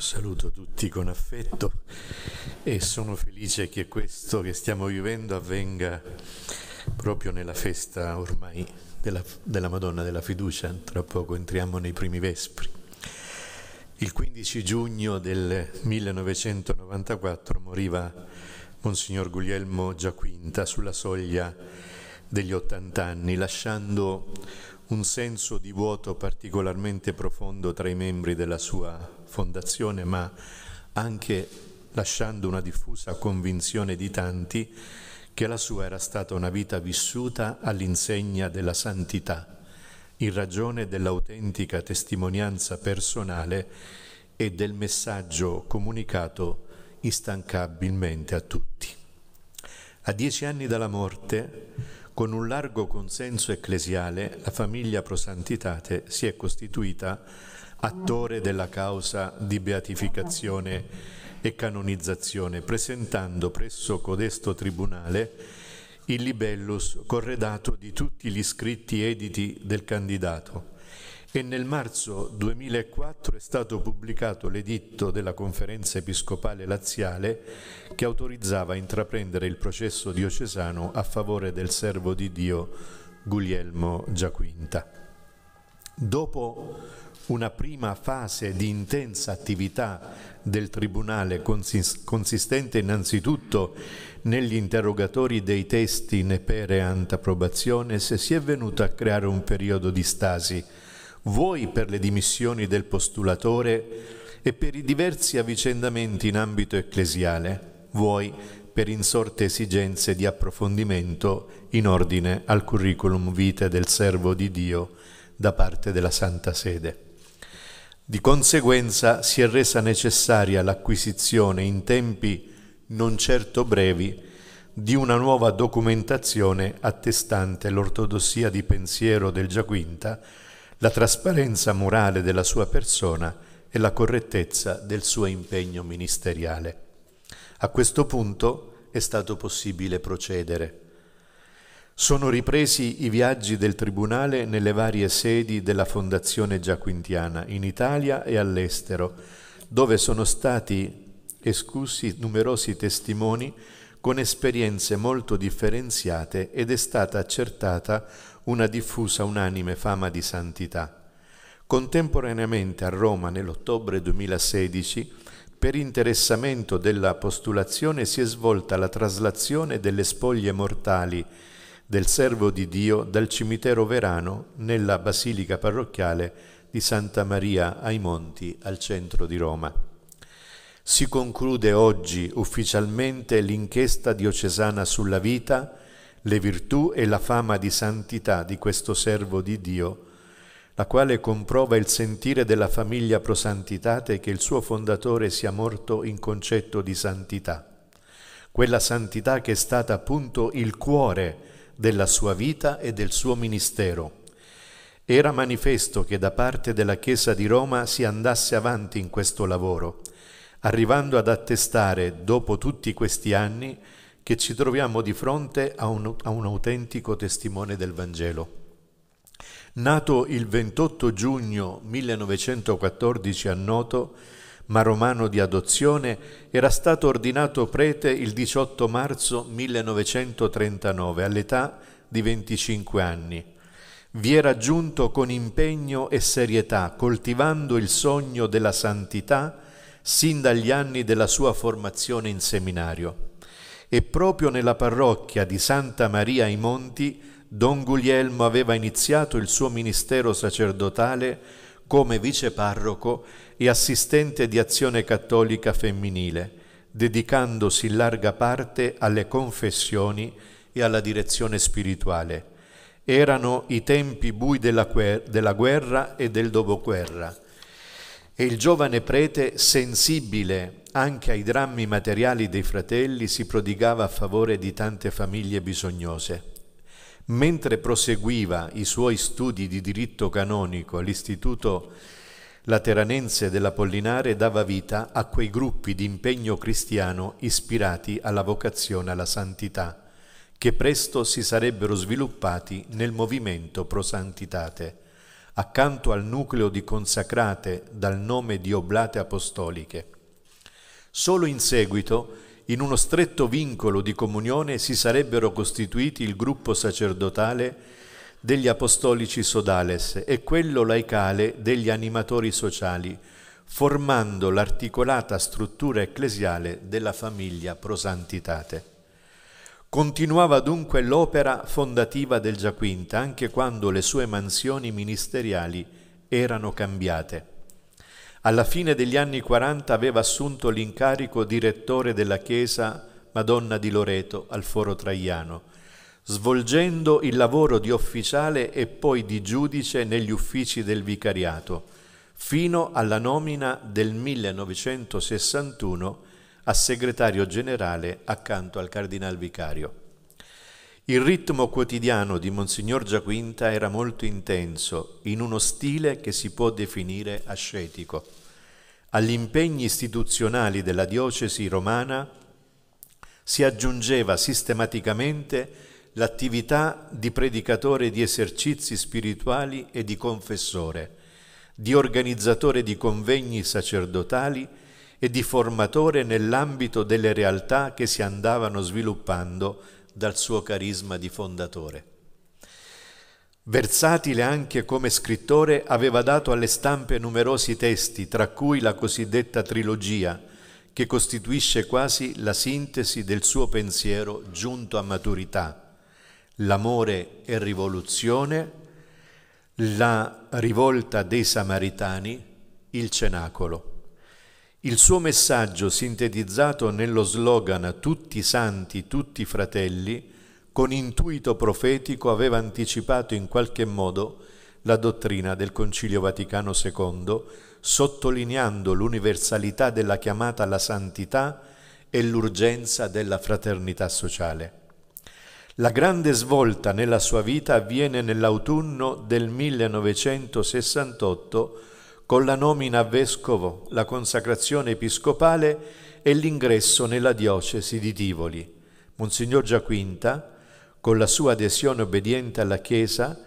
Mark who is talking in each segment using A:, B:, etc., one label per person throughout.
A: Saluto tutti con affetto e sono felice che questo che stiamo vivendo avvenga proprio nella festa ormai della, della, Madonna della Fiducia, tra poco entriamo nei primi vespri. Il 15 giugno del 1994 moriva Monsignor Guglielmo Giaquinta sulla soglia degli 80 anni, lasciando un senso di vuoto particolarmente profondo tra i membri della sua fondazione, ma anche lasciando una diffusa convinzione di tanti che la sua era stata una vita vissuta all'insegna della santità, in ragione dell'autentica testimonianza personale e del messaggio comunicato instancabilmente a tutti. A dieci anni dalla morte, con un largo consenso ecclesiale, la famiglia Prosantitate si è costituita attore della causa di beatificazione e canonizzazione, presentando presso codesto tribunale il libellus corredato di tutti gli scritti editi del candidato e nel marzo 2004 è stato pubblicato l'editto della conferenza episcopale laziale che autorizzava a intraprendere il processo diocesano a favore del servo di Dio Guglielmo Giaquinta. Dopo una prima fase di intensa attività del Tribunale consistente innanzitutto negli interrogatori dei testi nepere pereant approbationes si è venuto a creare un periodo di stasi, vuoi per le dimissioni del postulatore e per i diversi avvicendamenti in ambito ecclesiale, vuoi per insorte esigenze di approfondimento in ordine al curriculum vitae del servo di Dio da parte della Santa Sede. Di conseguenza si è resa necessaria l'acquisizione in tempi non certo brevi di una nuova documentazione attestante l'ortodossia di pensiero del Giaquinta, la trasparenza morale della sua persona e la correttezza del suo impegno ministeriale. A questo punto è stato possibile procedere. Sono ripresi i viaggi del Tribunale nelle varie sedi della Fondazione Giaquintiana, in Italia e all'estero, dove sono stati esclusi numerosi testimoni con esperienze molto differenziate ed è stata accertata una diffusa unanime fama di santità. Contemporaneamente a Roma nell'ottobre 2016 per interessamento della postulazione si è svolta la traslazione delle spoglie mortali del servo di Dio dal cimitero Verano nella basilica parrocchiale di Santa Maria ai Monti al centro di Roma. Si conclude oggi ufficialmente l'inchiesta diocesana sulla vita, le virtù e la fama di santità di questo servo di Dio, la quale comprova il sentire della famiglia prosantitate che il suo fondatore sia morto in concetto di santità, quella santità che è stata appunto il cuore della sua vita e del suo ministero. Era manifesto che da parte della Chiesa di Roma si andasse avanti in questo lavoro, arrivando ad attestare, dopo tutti questi anni, che ci troviamo di fronte a un, a un autentico testimone del Vangelo. Nato il 28 giugno 1914 a Noto, ma romano di adozione, era stato ordinato prete il 18 marzo 1939 all'età di 25 anni. Vi era giunto con impegno e serietà, coltivando il sogno della santità sin dagli anni della sua formazione in seminario. E proprio nella parrocchia di Santa Maria ai Monti, Don Guglielmo aveva iniziato il suo ministero sacerdotale come viceparroco e assistente di azione cattolica femminile, dedicandosi in larga parte alle confessioni e alla direzione spirituale. Erano i tempi bui della, della guerra e del dopoguerra e il giovane prete, sensibile anche ai drammi materiali dei fratelli, si prodigava a favore di tante famiglie bisognose. Mentre proseguiva i suoi studi di diritto canonico all'Istituto Lateranense dell'Apollinare, dava vita a quei gruppi di impegno cristiano ispirati alla vocazione alla santità, che presto si sarebbero sviluppati nel movimento Pro Santitate accanto al nucleo di consacrate dal nome di Oblate Apostoliche. Solo in seguito in uno stretto vincolo di comunione si sarebbero costituiti il gruppo sacerdotale degli apostolici sodales e quello laicale degli animatori sociali, formando l'articolata struttura ecclesiale della famiglia prosantitate. Continuava dunque l'opera fondativa del Giaquinta anche quando le sue mansioni ministeriali erano cambiate. Alla fine degli anni 40 aveva assunto l'incarico direttore della chiesa Madonna di Loreto al Foro Traiano, svolgendo il lavoro di ufficiale e poi di giudice negli uffici del vicariato, fino alla nomina del 1961 a segretario generale accanto al cardinal vicario. Il ritmo quotidiano di Monsignor Giaquinta era molto intenso, in uno stile che si può definire ascetico. Agli impegni istituzionali della diocesi romana si aggiungeva sistematicamente l'attività di predicatore di esercizi spirituali e di confessore, di organizzatore di convegni sacerdotali e di formatore nell'ambito delle realtà che si andavano sviluppando dal suo carisma di fondatore. Versatile anche come scrittore, aveva dato alle stampe numerosi testi, tra cui la cosiddetta trilogia, che costituisce quasi la sintesi del suo pensiero giunto a maturità. L'amore e rivoluzione, la rivolta dei Samaritani, il cenacolo. Il suo messaggio sintetizzato nello slogan Tutti santi, tutti fratelli, con intuito profetico aveva anticipato in qualche modo la dottrina del Concilio Vaticano II, sottolineando l'universalità della chiamata alla santità e l'urgenza della fraternità sociale. La grande svolta nella sua vita avviene nell'autunno del 1968 con la nomina a vescovo, la consacrazione episcopale e l'ingresso nella diocesi di Tivoli. Monsignor Giaquinta, con la sua adesione obbediente alla Chiesa,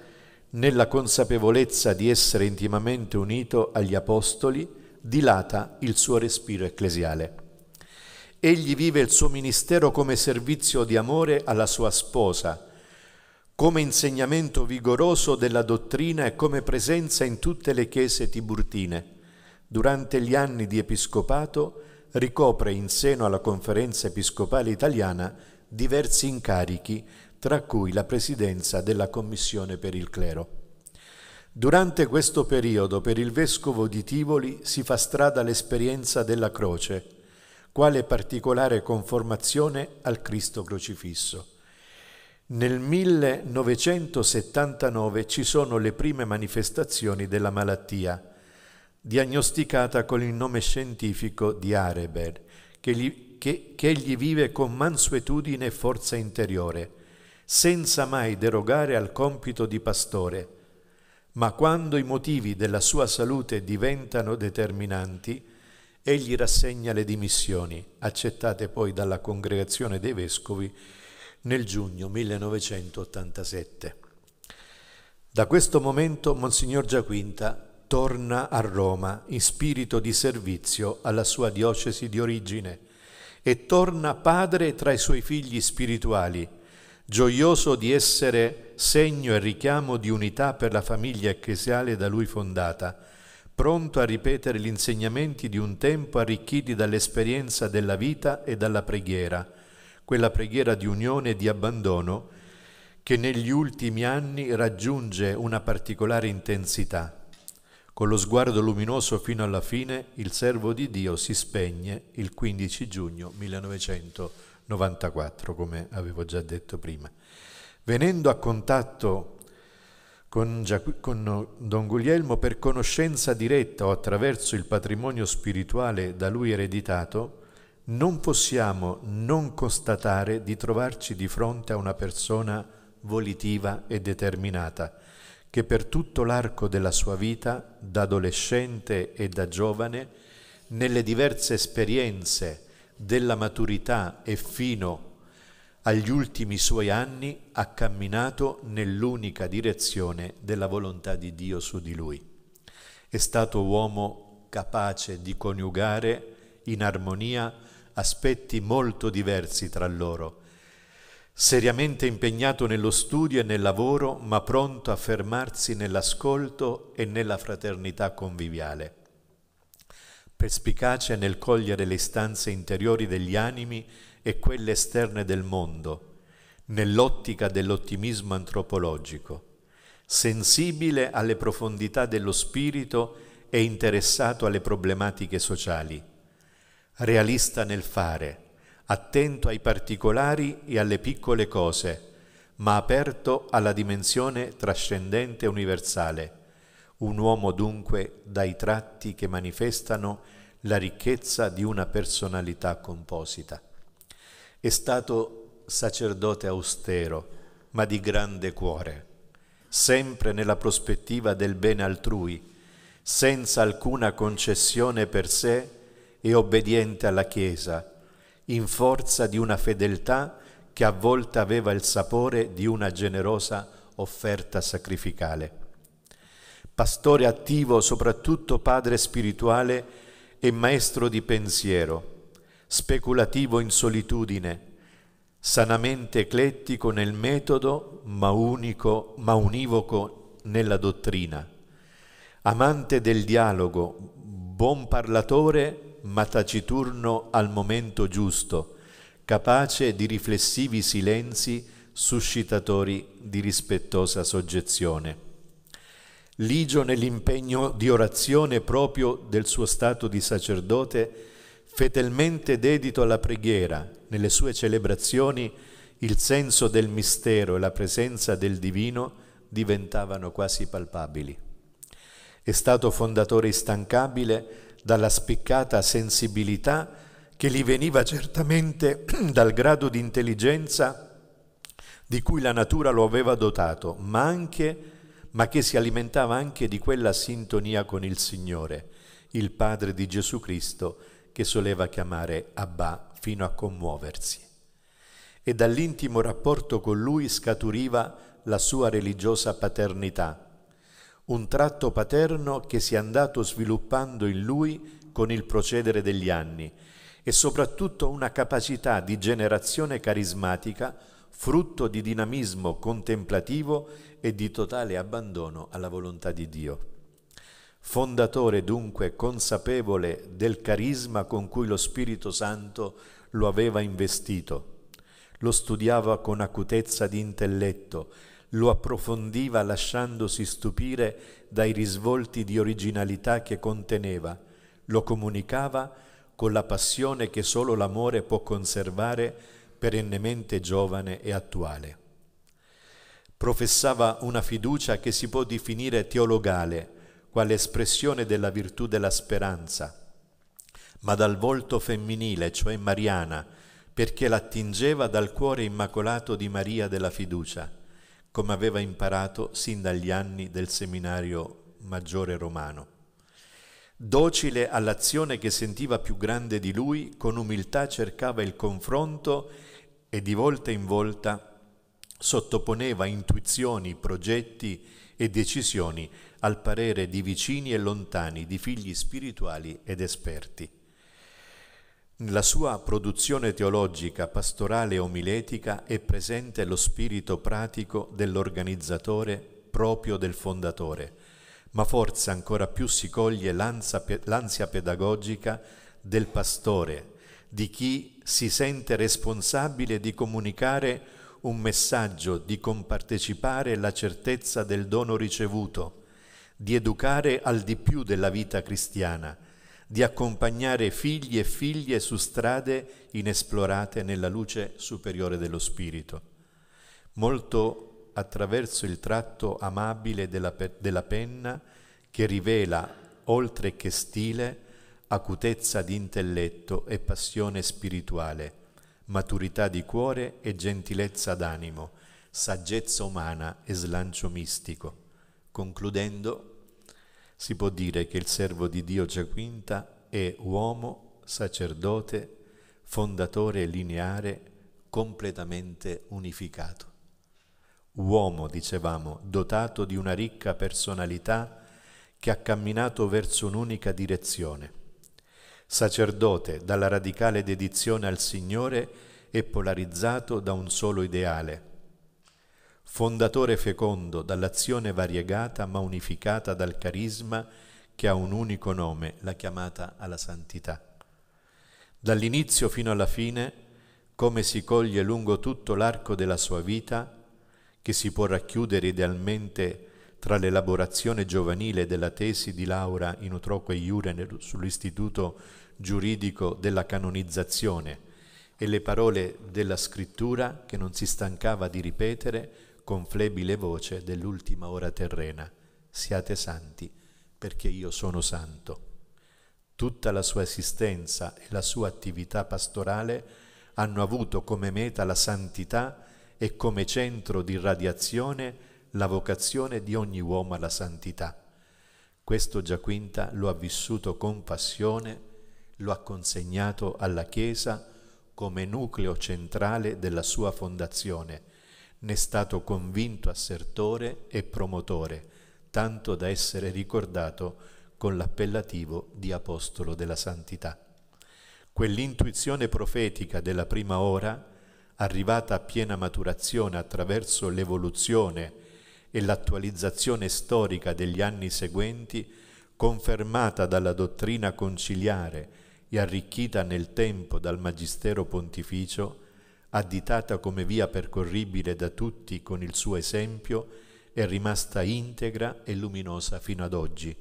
A: nella consapevolezza di essere intimamente unito agli Apostoli, dilata il suo respiro ecclesiale. Egli vive il suo ministero come servizio di amore alla sua sposa, come insegnamento vigoroso della dottrina e come presenza in tutte le chiese tiburtine. Durante gli anni di episcopato ricopre in seno alla Conferenza Episcopale Italiana diversi incarichi, tra cui la presidenza della Commissione per il Clero. Durante questo periodo per il vescovo di Tivoli si fa strada l'esperienza della croce, quale particolare conformazione al Cristo crocifisso. Nel 1979 ci sono le prime manifestazioni della malattia, diagnosticata con il nome scientifico di Areber, che, gli, che, che egli vive con mansuetudine e forza interiore, senza mai derogare al compito di pastore. Ma quando i motivi della sua salute diventano determinanti, egli rassegna le dimissioni, accettate poi dalla congregazione dei vescovi nel giugno 1987. Da questo momento Monsignor Giaquinta torna a Roma in spirito di servizio alla sua diocesi di origine e torna padre tra i suoi figli spirituali, gioioso di essere segno e richiamo di unità per la famiglia ecclesiale da lui fondata, pronto a ripetere gli insegnamenti di un tempo arricchiti dall'esperienza della vita e dalla preghiera, quella preghiera di unione e di abbandono che negli ultimi anni raggiunge una particolare intensità. Con lo sguardo luminoso fino alla fine, il servo di Dio si spegne il 15 giugno 1994, come avevo già detto prima. Venendo a contatto con, con Don Guglielmo per conoscenza diretta o attraverso il patrimonio spirituale da lui ereditato, non possiamo non constatare di trovarci di fronte a una persona volitiva e determinata, che per tutto l'arco della sua vita, da adolescente e da giovane, nelle diverse esperienze della maturità e fino agli ultimi suoi anni ha camminato nell'unica direzione della volontà di Dio su di lui. È stato uomo capace di coniugare in armonia aspetti molto diversi tra loro. Seriamente impegnato nello studio e nel lavoro, ma pronto a fermarsi nell'ascolto e nella fraternità conviviale. Perspicace nel cogliere le istanze interiori degli animi e quelle esterne del mondo, nell'ottica dell'ottimismo antropologico. Sensibile alle profondità dello spirito e interessato alle problematiche sociali realista nel fare, attento ai particolari e alle piccole cose, ma aperto alla dimensione trascendente e universale. Un uomo dunque dai tratti che manifestano la ricchezza di una personalità composita. È stato sacerdote austero, ma di grande cuore, sempre nella prospettiva del bene altrui, senza alcuna concessione per sé e obbediente alla Chiesa, in forza di una fedeltà che a volte aveva il sapore di una generosa offerta sacrificale. Pastore attivo, soprattutto padre spirituale e maestro di pensiero, speculativo in solitudine, sanamente eclettico nel metodo, ma, unico, ma univoco nella dottrina, amante del dialogo, buon parlatore ma taciturno al momento giusto, capace di riflessivi silenzi suscitatori di rispettosa soggezione. Ligio nell'impegno di orazione proprio del suo stato di sacerdote, fedelmente dedito alla preghiera, nelle sue celebrazioni il senso del mistero e la presenza del divino diventavano quasi palpabili. È stato fondatore instancabile dalla spiccata sensibilità che gli veniva certamente dal grado di intelligenza di cui la natura lo aveva dotato, ma, anche, ma che si alimentava anche di quella sintonia con il Signore, il Padre di Gesù Cristo, che soleva chiamare Abba fino a commuoversi. E dall'intimo rapporto con lui scaturiva la sua religiosa paternità, un tratto paterno che si è andato sviluppando in lui con il procedere degli anni e soprattutto una capacità di generazione carismatica frutto di dinamismo contemplativo e di totale abbandono alla volontà di Dio. Fondatore dunque consapevole del carisma con cui lo Spirito Santo lo aveva investito, lo studiava con acutezza di intelletto, lo approfondiva lasciandosi stupire dai risvolti di originalità che conteneva, lo comunicava con la passione che solo l'amore può conservare perennemente giovane e attuale. Professava una fiducia che si può definire teologale, quale espressione della virtù della speranza, ma dal volto femminile, cioè Mariana, perché l'attingeva dal cuore immacolato di Maria della fiducia come aveva imparato sin dagli anni del seminario maggiore romano. Docile all'azione che sentiva più grande di lui, con umiltà cercava il confronto e di volta in volta sottoponeva intuizioni, progetti e decisioni al parere di vicini e lontani, di figli spirituali ed esperti. Nella sua produzione teologica, pastorale e omiletica è presente lo spirito pratico dell'organizzatore proprio del fondatore, ma forse ancora più si coglie l'ansia pedagogica del pastore, di chi si sente responsabile di comunicare un messaggio, di compartecipare la certezza del dono ricevuto, di educare al di più della vita cristiana, di accompagnare figli e figlie su strade inesplorate nella luce superiore dello Spirito. Molto attraverso il tratto amabile della, pe- della penna che rivela, oltre che stile, acutezza di intelletto e passione spirituale, maturità di cuore e gentilezza d'animo, saggezza umana e slancio mistico. Concludendo, si può dire che il servo di Dio Giaquinta è uomo, sacerdote, fondatore lineare, completamente unificato. Uomo, dicevamo, dotato di una ricca personalità che ha camminato verso un'unica direzione. Sacerdote, dalla radicale dedizione al Signore, e polarizzato da un solo ideale, fondatore fecondo dall'azione variegata ma unificata dal carisma che ha un unico nome, la chiamata alla santità. Dall'inizio fino alla fine, come si coglie lungo tutto l'arco della sua vita, che si può racchiudere idealmente tra l'elaborazione giovanile della tesi di laurea in utroque iure sull'istituto giuridico della canonizzazione e le parole della scrittura che non si stancava di ripetere con flebile voce dell'ultima ora terrena, siate santi, perché io sono santo. Tutta la sua esistenza e la sua attività pastorale hanno avuto come meta la santità e come centro di radiazione la vocazione di ogni uomo alla santità. Questo Giaquinta lo ha vissuto con passione, lo ha consegnato alla Chiesa come nucleo centrale della sua fondazione ne è stato convinto assertore e promotore, tanto da essere ricordato con l'appellativo di Apostolo della Santità. Quell'intuizione profetica della prima ora, arrivata a piena maturazione attraverso l'evoluzione e l'attualizzazione storica degli anni seguenti, confermata dalla dottrina conciliare e arricchita nel tempo dal Magistero Pontificio, additata come via percorribile da tutti con il suo esempio, è rimasta integra e luminosa fino ad oggi,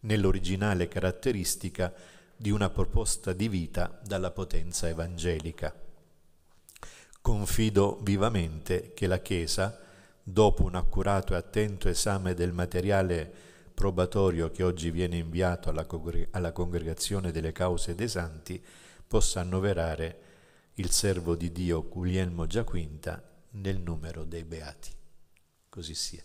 A: nell'originale caratteristica di una proposta di vita dalla potenza evangelica. Confido vivamente che la Chiesa, dopo un accurato e attento esame del materiale probatorio che oggi viene inviato alla, congreg alla congregazione delle cause dei santi, possa annoverare il servo di Dio Guglielmo Giaquinta nel numero dei beati. Così sia.